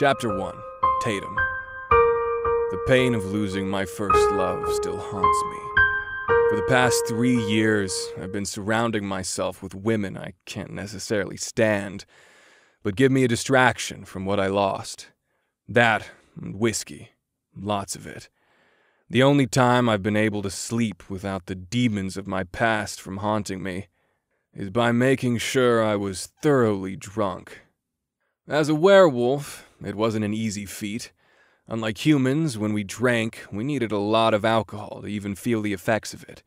Chapter 1 Tatum. The pain of losing my first love still haunts me. For the past three years, I've been surrounding myself with women I can't necessarily stand, but give me a distraction from what I lost. That and whiskey. Lots of it. The only time I've been able to sleep without the demons of my past from haunting me is by making sure I was thoroughly drunk. As a werewolf, it wasn't an easy feat. Unlike humans, when we drank, we needed a lot of alcohol to even feel the effects of it.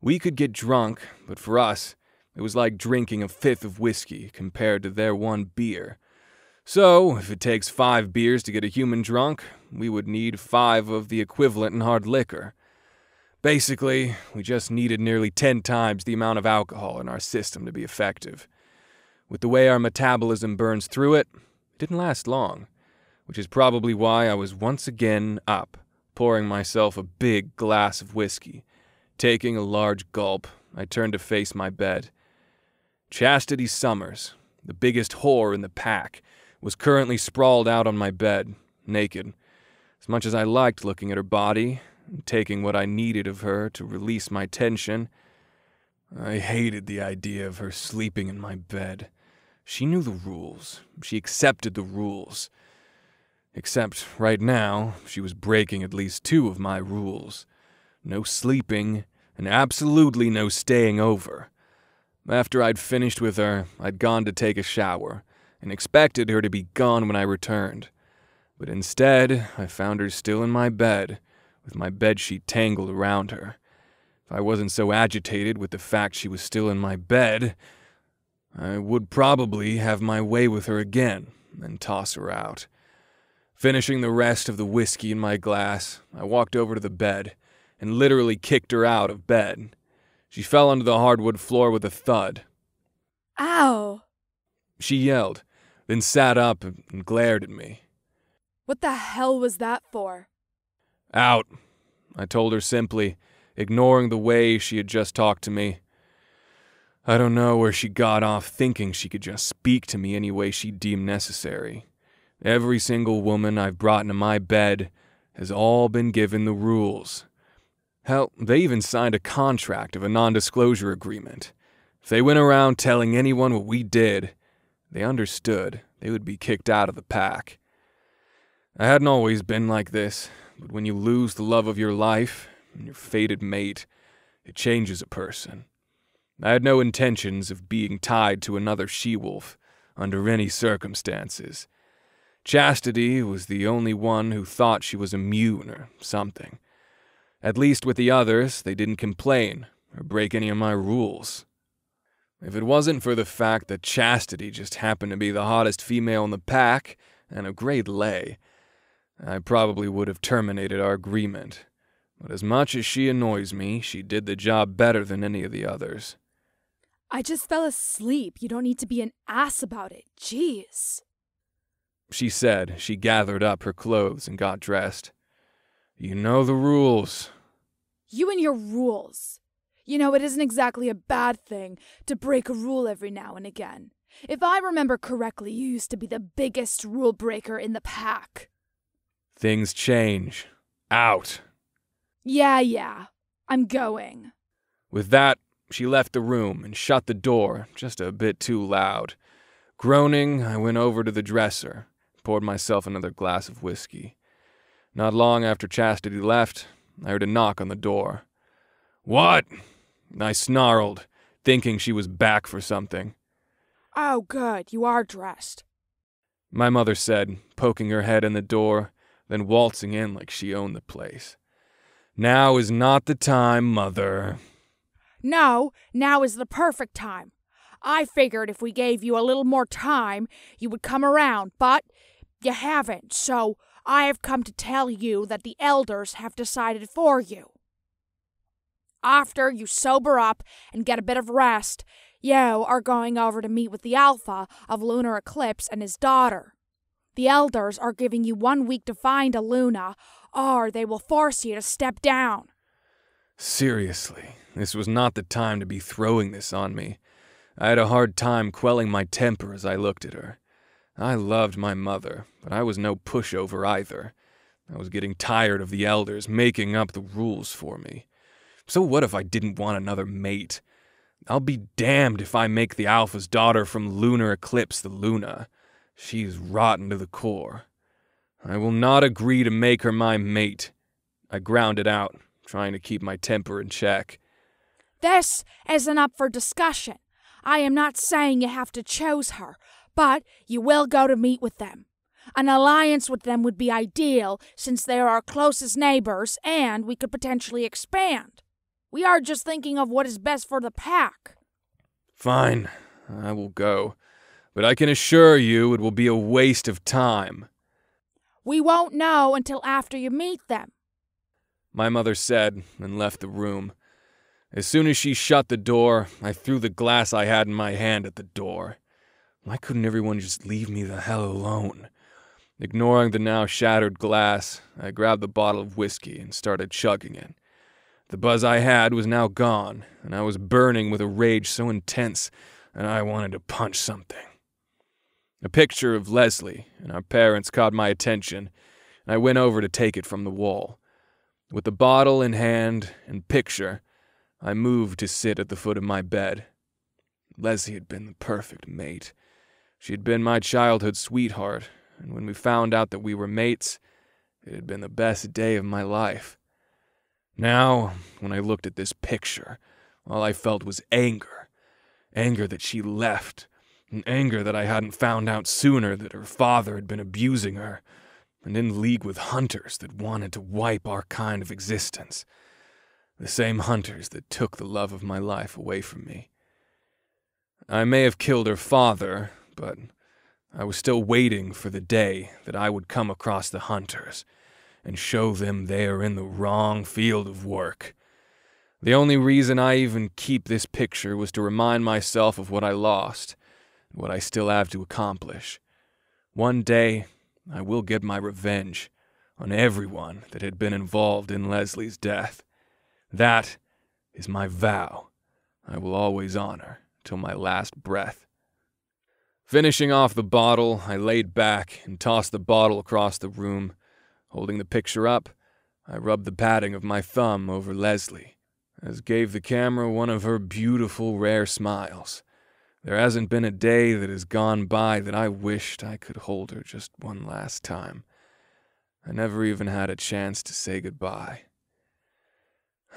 We could get drunk, but for us, it was like drinking a fifth of whiskey compared to their one beer. So, if it takes five beers to get a human drunk, we would need five of the equivalent in hard liquor. Basically, we just needed nearly ten times the amount of alcohol in our system to be effective. With the way our metabolism burns through it, it didn't last long, which is probably why I was once again up, pouring myself a big glass of whiskey. Taking a large gulp, I turned to face my bed. Chastity Summers, the biggest whore in the pack, was currently sprawled out on my bed, naked. As much as I liked looking at her body, and taking what I needed of her to release my tension, I hated the idea of her sleeping in my bed. She knew the rules. She accepted the rules. Except, right now, she was breaking at least two of my rules. No sleeping, and absolutely no staying over. After I'd finished with her, I'd gone to take a shower, and expected her to be gone when I returned. But instead, I found her still in my bed, with my bedsheet tangled around her. If I wasn't so agitated with the fact she was still in my bed, I would probably have my way with her again and toss her out. Finishing the rest of the whiskey in my glass, I walked over to the bed and literally kicked her out of bed. She fell onto the hardwood floor with a thud. Ow! She yelled, then sat up and glared at me. What the hell was that for? Out, I told her simply, ignoring the way she had just talked to me. I don't know where she got off thinking she could just speak to me any way she deemed necessary. Every single woman I've brought into my bed has all been given the rules. Hell, they even signed a contract of a non disclosure agreement. If they went around telling anyone what we did, they understood they would be kicked out of the pack. I hadn't always been like this, but when you lose the love of your life and your fated mate, it changes a person. I had no intentions of being tied to another she wolf under any circumstances. Chastity was the only one who thought she was immune or something. At least with the others, they didn't complain or break any of my rules. If it wasn't for the fact that Chastity just happened to be the hottest female in the pack and a great lay, I probably would have terminated our agreement. But as much as she annoys me, she did the job better than any of the others. I just fell asleep. You don't need to be an ass about it. Jeez. She said, she gathered up her clothes and got dressed. You know the rules. You and your rules. You know, it isn't exactly a bad thing to break a rule every now and again. If I remember correctly, you used to be the biggest rule breaker in the pack. Things change. Out. Yeah, yeah. I'm going. With that, she left the room and shut the door just a bit too loud. Groaning, I went over to the dresser, poured myself another glass of whiskey. Not long after Chastity left, I heard a knock on the door. What? I snarled, thinking she was back for something. Oh, good, you are dressed, my mother said, poking her head in the door, then waltzing in like she owned the place. Now is not the time, mother, no, now is the perfect time. I figured if we gave you a little more time, you would come around, but you haven't, so I have come to tell you that the elders have decided for you. After you sober up and get a bit of rest, you are going over to meet with the Alpha of Lunar Eclipse and his daughter. The elders are giving you one week to find a Luna, or they will force you to step down. Seriously, this was not the time to be throwing this on me. I had a hard time quelling my temper as I looked at her. I loved my mother, but I was no pushover either. I was getting tired of the elders making up the rules for me. So what if I didn't want another mate? I'll be damned if I make the Alpha's daughter from Lunar Eclipse the Luna. She's rotten to the core. I will not agree to make her my mate. I ground it out, trying to keep my temper in check. This isn't up for discussion. I am not saying you have to choose her, but you will go to meet with them. An alliance with them would be ideal since they are our closest neighbors and we could potentially expand. We are just thinking of what is best for the pack. Fine, I will go. But I can assure you it will be a waste of time. We won't know until after you meet them my mother said and left the room. As soon as she shut the door, I threw the glass I had in my hand at the door. Why couldn't everyone just leave me the hell alone? Ignoring the now shattered glass, I grabbed the bottle of whiskey and started chugging it. The buzz I had was now gone, and I was burning with a rage so intense that I wanted to punch something. A picture of Leslie and our parents caught my attention, and I went over to take it from the wall. With the bottle in hand and picture, I moved to sit at the foot of my bed. Leslie had been the perfect mate. She had been my childhood sweetheart, and when we found out that we were mates, it had been the best day of my life. Now, when I looked at this picture, all I felt was anger. Anger that she left, and anger that I hadn't found out sooner that her father had been abusing her and in league with hunters that wanted to wipe our kind of existence. The same hunters that took the love of my life away from me. I may have killed her father, but I was still waiting for the day that I would come across the hunters and show them they are in the wrong field of work. The only reason I even keep this picture was to remind myself of what I lost and what I still have to accomplish. One day, I will get my revenge on everyone that had been involved in Leslie's death. That is my vow I will always honor till my last breath. Finishing off the bottle, I laid back and tossed the bottle across the room. Holding the picture up, I rubbed the padding of my thumb over Leslie, as gave the camera one of her beautiful, rare smiles. There hasn't been a day that has gone by that I wished I could hold her just one last time. I never even had a chance to say goodbye.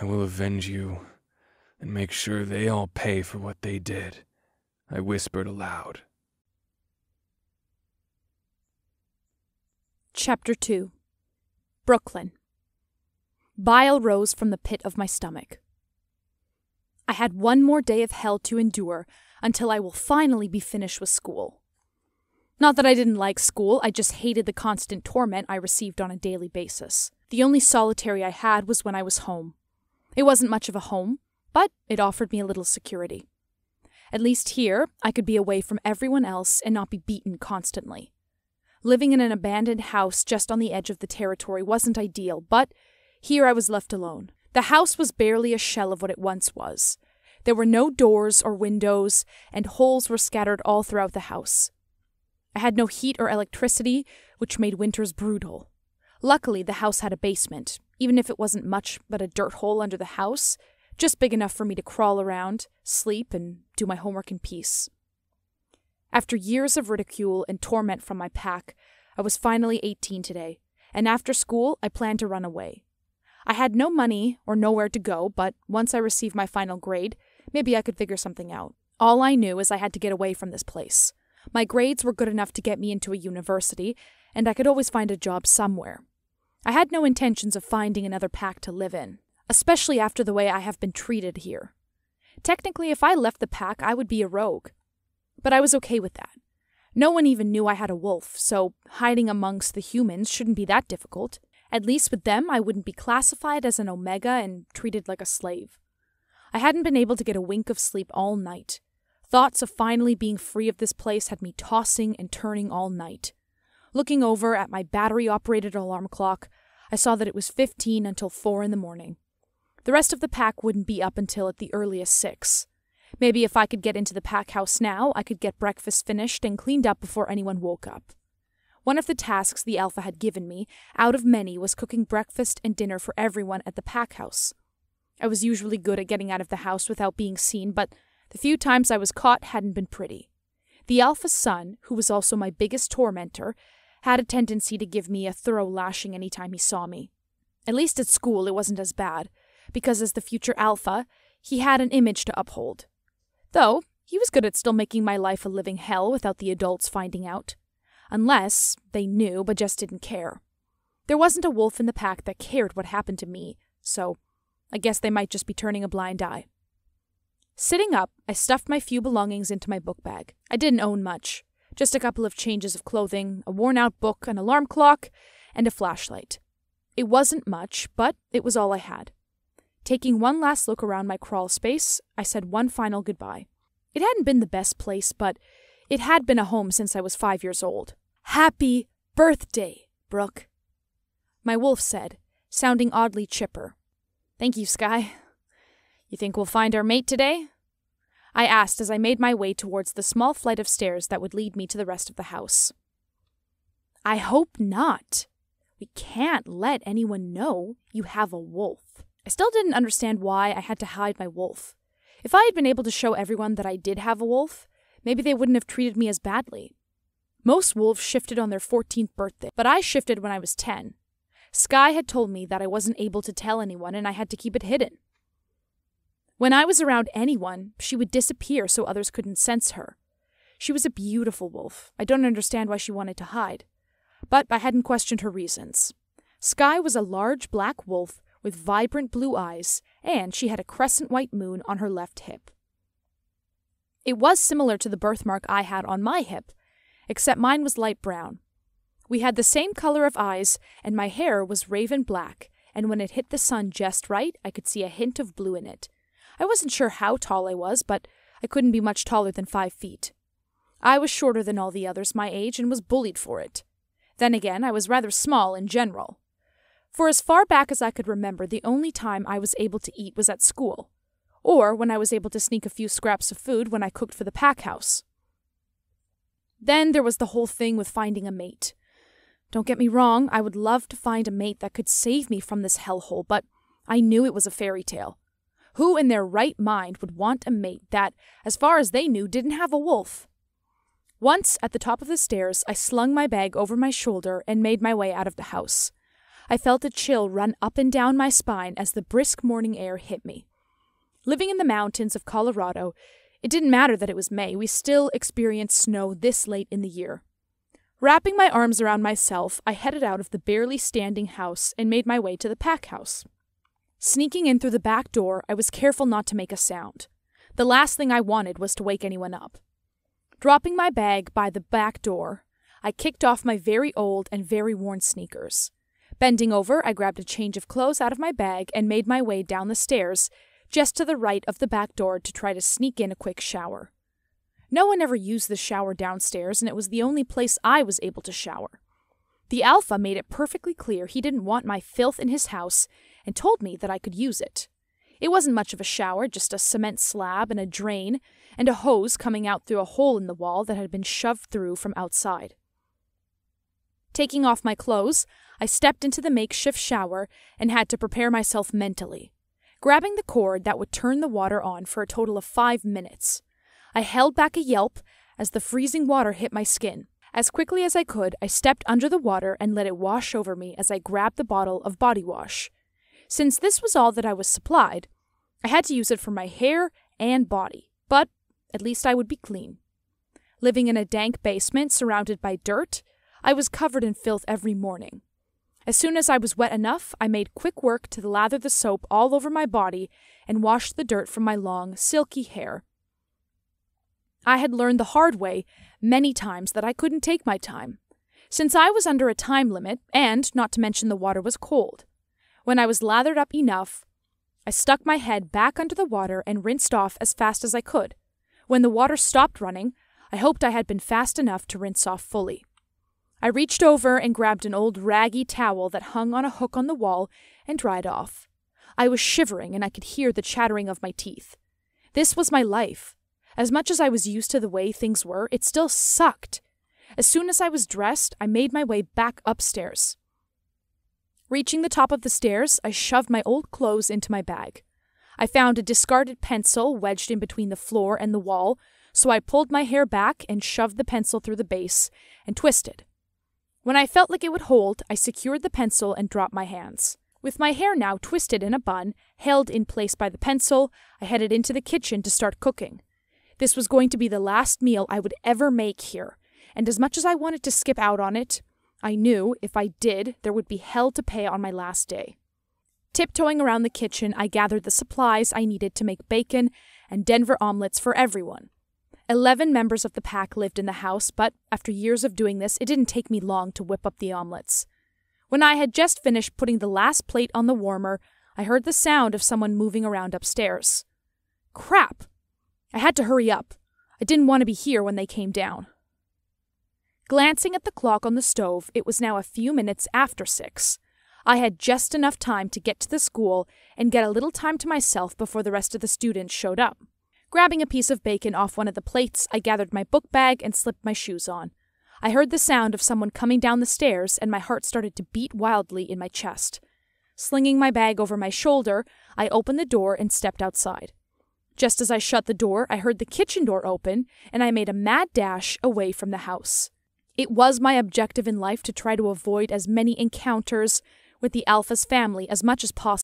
I will avenge you and make sure they all pay for what they did, I whispered aloud. Chapter 2 Brooklyn. Bile rose from the pit of my stomach. I had one more day of hell to endure until I will finally be finished with school. Not that I didn't like school, I just hated the constant torment I received on a daily basis. The only solitary I had was when I was home. It wasn't much of a home, but it offered me a little security. At least here, I could be away from everyone else and not be beaten constantly. Living in an abandoned house just on the edge of the territory wasn't ideal, but here I was left alone. The house was barely a shell of what it once was. There were no doors or windows, and holes were scattered all throughout the house. I had no heat or electricity, which made winters brutal. Luckily, the house had a basement, even if it wasn't much but a dirt hole under the house, just big enough for me to crawl around, sleep, and do my homework in peace. After years of ridicule and torment from my pack, I was finally 18 today, and after school, I planned to run away. I had no money or nowhere to go, but once I received my final grade, Maybe I could figure something out. All I knew is I had to get away from this place. My grades were good enough to get me into a university, and I could always find a job somewhere. I had no intentions of finding another pack to live in, especially after the way I have been treated here. Technically, if I left the pack, I would be a rogue. But I was okay with that. No one even knew I had a wolf, so hiding amongst the humans shouldn't be that difficult. At least with them, I wouldn't be classified as an Omega and treated like a slave. I hadn't been able to get a wink of sleep all night. Thoughts of finally being free of this place had me tossing and turning all night. Looking over at my battery operated alarm clock, I saw that it was 15 until 4 in the morning. The rest of the pack wouldn't be up until at the earliest 6. Maybe if I could get into the pack house now, I could get breakfast finished and cleaned up before anyone woke up. One of the tasks the Alpha had given me, out of many, was cooking breakfast and dinner for everyone at the pack house. I was usually good at getting out of the house without being seen, but the few times I was caught hadn't been pretty. The alpha son, who was also my biggest tormentor, had a tendency to give me a thorough lashing any time he saw me. At least at school, it wasn't as bad, because as the future alpha, he had an image to uphold. Though, he was good at still making my life a living hell without the adults finding out. Unless they knew but just didn't care. There wasn't a wolf in the pack that cared what happened to me, so I guess they might just be turning a blind eye. Sitting up, I stuffed my few belongings into my book bag. I didn't own much just a couple of changes of clothing, a worn out book, an alarm clock, and a flashlight. It wasn't much, but it was all I had. Taking one last look around my crawl space, I said one final goodbye. It hadn't been the best place, but it had been a home since I was five years old. Happy birthday, Brooke! My wolf said, sounding oddly chipper. Thank you, Sky. You think we'll find our mate today? I asked as I made my way towards the small flight of stairs that would lead me to the rest of the house. I hope not. We can't let anyone know you have a wolf. I still didn't understand why I had to hide my wolf. If I had been able to show everyone that I did have a wolf, maybe they wouldn't have treated me as badly. Most wolves shifted on their 14th birthday, but I shifted when I was 10, Sky had told me that I wasn't able to tell anyone and I had to keep it hidden. When I was around anyone, she would disappear so others couldn't sense her. She was a beautiful wolf. I don't understand why she wanted to hide. But I hadn't questioned her reasons. Sky was a large black wolf with vibrant blue eyes, and she had a crescent white moon on her left hip. It was similar to the birthmark I had on my hip, except mine was light brown. We had the same color of eyes, and my hair was raven black, and when it hit the sun just right, I could see a hint of blue in it. I wasn't sure how tall I was, but I couldn't be much taller than five feet. I was shorter than all the others my age and was bullied for it. Then again, I was rather small in general. For as far back as I could remember, the only time I was able to eat was at school, or when I was able to sneak a few scraps of food when I cooked for the pack house. Then there was the whole thing with finding a mate. Don't get me wrong, I would love to find a mate that could save me from this hellhole, but I knew it was a fairy tale. Who in their right mind would want a mate that, as far as they knew, didn't have a wolf? Once, at the top of the stairs, I slung my bag over my shoulder and made my way out of the house. I felt a chill run up and down my spine as the brisk morning air hit me. Living in the mountains of Colorado, it didn't matter that it was May, we still experienced snow this late in the year. Wrapping my arms around myself, I headed out of the barely standing house and made my way to the pack house. Sneaking in through the back door, I was careful not to make a sound. The last thing I wanted was to wake anyone up. Dropping my bag by the back door, I kicked off my very old and very worn sneakers. Bending over, I grabbed a change of clothes out of my bag and made my way down the stairs, just to the right of the back door to try to sneak in a quick shower. No one ever used the shower downstairs, and it was the only place I was able to shower. The Alpha made it perfectly clear he didn't want my filth in his house and told me that I could use it. It wasn't much of a shower, just a cement slab and a drain, and a hose coming out through a hole in the wall that had been shoved through from outside. Taking off my clothes, I stepped into the makeshift shower and had to prepare myself mentally, grabbing the cord that would turn the water on for a total of five minutes. I held back a yelp as the freezing water hit my skin. As quickly as I could, I stepped under the water and let it wash over me as I grabbed the bottle of body wash. Since this was all that I was supplied, I had to use it for my hair and body, but at least I would be clean. Living in a dank basement surrounded by dirt, I was covered in filth every morning. As soon as I was wet enough, I made quick work to lather the soap all over my body and wash the dirt from my long, silky hair I had learned the hard way many times that I couldn't take my time, since I was under a time limit, and not to mention the water was cold. When I was lathered up enough, I stuck my head back under the water and rinsed off as fast as I could. When the water stopped running, I hoped I had been fast enough to rinse off fully. I reached over and grabbed an old raggy towel that hung on a hook on the wall and dried off. I was shivering and I could hear the chattering of my teeth. This was my life. As much as I was used to the way things were, it still sucked. As soon as I was dressed, I made my way back upstairs. Reaching the top of the stairs, I shoved my old clothes into my bag. I found a discarded pencil wedged in between the floor and the wall, so I pulled my hair back and shoved the pencil through the base and twisted. When I felt like it would hold, I secured the pencil and dropped my hands. With my hair now twisted in a bun, held in place by the pencil, I headed into the kitchen to start cooking. This was going to be the last meal I would ever make here, and as much as I wanted to skip out on it, I knew if I did, there would be hell to pay on my last day. Tiptoeing around the kitchen, I gathered the supplies I needed to make bacon and Denver omelets for everyone. Eleven members of the pack lived in the house, but after years of doing this, it didn't take me long to whip up the omelets. When I had just finished putting the last plate on the warmer, I heard the sound of someone moving around upstairs. Crap! I had to hurry up. I didn't want to be here when they came down. Glancing at the clock on the stove, it was now a few minutes after six. I had just enough time to get to the school and get a little time to myself before the rest of the students showed up. Grabbing a piece of bacon off one of the plates, I gathered my book bag and slipped my shoes on. I heard the sound of someone coming down the stairs, and my heart started to beat wildly in my chest. Slinging my bag over my shoulder, I opened the door and stepped outside. Just as I shut the door, I heard the kitchen door open, and I made a mad dash away from the house. It was my objective in life to try to avoid as many encounters with the Alphas family as much as possible.